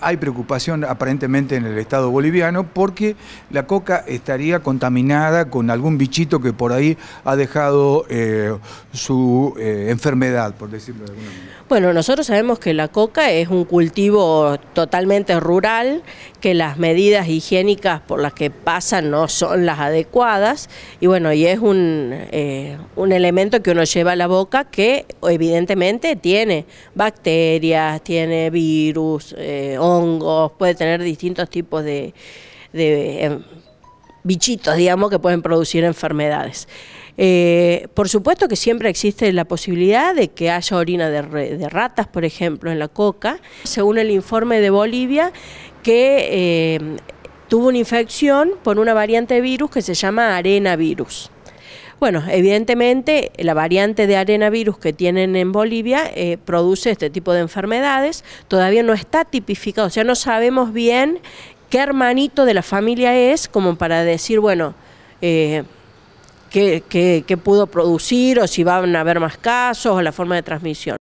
Hay preocupación aparentemente en el Estado boliviano porque la coca estaría contaminada con algún bichito que por ahí ha dejado eh, su eh, enfermedad, por decirlo de alguna manera. Bueno, nosotros sabemos que la coca es un cultivo totalmente rural, que las medidas higiénicas por las que pasa no son las adecuadas y bueno, y es un, eh, un elemento que uno lleva a la boca que evidentemente tiene bacterias, tiene virus hongos, puede tener distintos tipos de, em, bichitos, digamos, que pueden producir enfermedades. Eh, por supuesto que siempre existe la posibilidad de que haya orina de, de, ratas, por ejemplo, en la coca. Según el informe de Bolivia, que eh, tuvo una infección por una variante de virus que se llama arena virus. Bueno, evidentemente la variante de arenavirus que tienen en Bolivia eh, produce este tipo de enfermedades, todavía no está tipificado, o sea, no sabemos bien qué hermanito de la familia es como para decir, bueno, eh, qué, qué pudo producir o si van a haber más casos o la forma de transmisión.